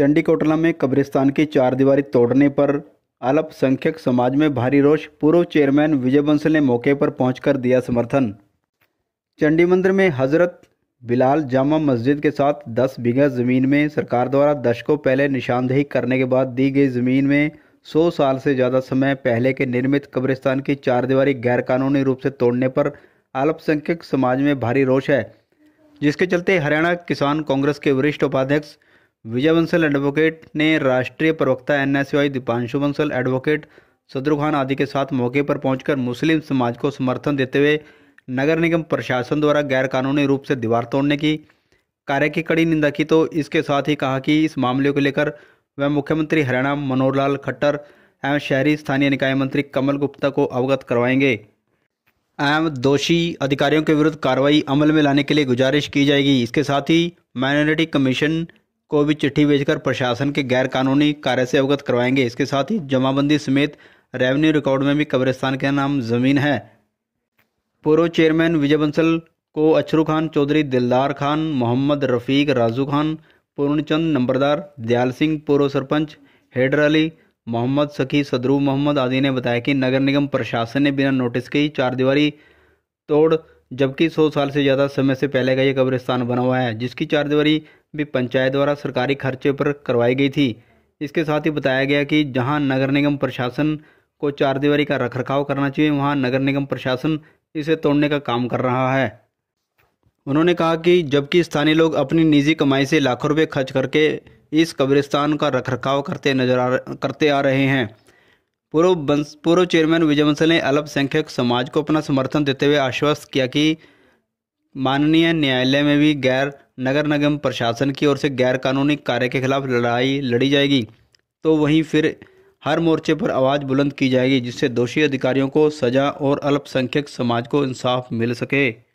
चंडीकोटला में कब्रिस्तान की चार दीवारी तोड़ने पर अल्पसंख्यक समाज में भारी रोष पूर्व चेयरमैन विजय बंसल ने मौके पर पहुंचकर दिया समर्थन चंडी मंदिर में हजरत बिलाल जामा मस्जिद के साथ 10 बीघा ज़मीन में सरकार द्वारा दशकों पहले निशानदेही करने के बाद दी गई ज़मीन में 100 साल से ज़्यादा समय पहले के निर्मित कब्रिस्तान की चारदीवारी गैरकानूनी रूप से तोड़ने पर अल्पसंख्यक समाज में भारी रोष है जिसके चलते हरियाणा किसान कांग्रेस के वरिष्ठ उपाध्यक्ष विजय बंसल एडवोकेट ने राष्ट्रीय प्रवक्ता N S Deepanshu Bansal advocate Sadru Khan आदि के साथ मौके पर पहुंचकर मुस्लिम समाज को समर्थन देते हुए नगर निगम प्रशासन द्वारा गैरकानूनी रूप से दीवार तोड़ने की कार्य की कड़ी निंदा की तो इसके साथ ही कहा कि इस मामले को लेकर वह मुख्यमंत्री हरियाणा मनोहर लाल खट्टर एवं शहरी स्थानीय निकाय मंत्री कमल गुप्ता को अवगत करवाएंगे एवं दोषी अधिकारियों के विरुद्ध कार्रवाई अमल में लाने के लिए गुजारिश की जाएगी इसके साथ ही माइनॉरिटी कमीशन को भी चिट्ठी भेजकर प्रशासन के गैर कानूनी कार्य से अवगत करवाएंगे इसके साथ ही जमाबंदी समेत रेवेन्यू रिकॉर्ड में भी कब्रिस्तान के नाम जमीन है पूर्व चेयरमैन विजय बंसल को अछरू खान चौधरी दिलदार खान मोहम्मद रफीक राजू खान पूर्णचंद नंबरदार दयाल सिंह पूर्व सरपंच हेडर अली मोहम्मद सखी सदरू मोहम्मद आदि ने बताया कि नगर निगम प्रशासन ने बिना नोटिस के ही चारदीवारी तोड़ जबकि सौ साल से ज़्यादा समय से पहले का यह कब्रिस्तान बना हुआ है जिसकी चारदीवारी भी पंचायत द्वारा सरकारी खर्चे पर करवाई गई थी इसके साथ ही बताया गया कि जहां नगर निगम प्रशासन को चार दीवारी का रखरखाव करना चाहिए वहां नगर निगम प्रशासन इसे तोड़ने का काम कर रहा है उन्होंने कहा कि जबकि स्थानीय लोग अपनी निजी कमाई से लाखों रुपये खर्च करके इस कब्रिस्तान का रखरखाव करते नजर आ करते आ रहे हैं पूर्व पूर्व चेयरमैन विजय बंसल ने अल्पसंख्यक समाज को अपना समर्थन देते हुए आश्वस्त किया कि माननीय न्यायालय में भी गैर नगर निगम प्रशासन की ओर से गैर कानूनी कार्य के खिलाफ लड़ाई लड़ी जाएगी तो वहीं फिर हर मोर्चे पर आवाज़ बुलंद की जाएगी जिससे दोषी अधिकारियों को सजा और अल्पसंख्यक समाज को इंसाफ मिल सके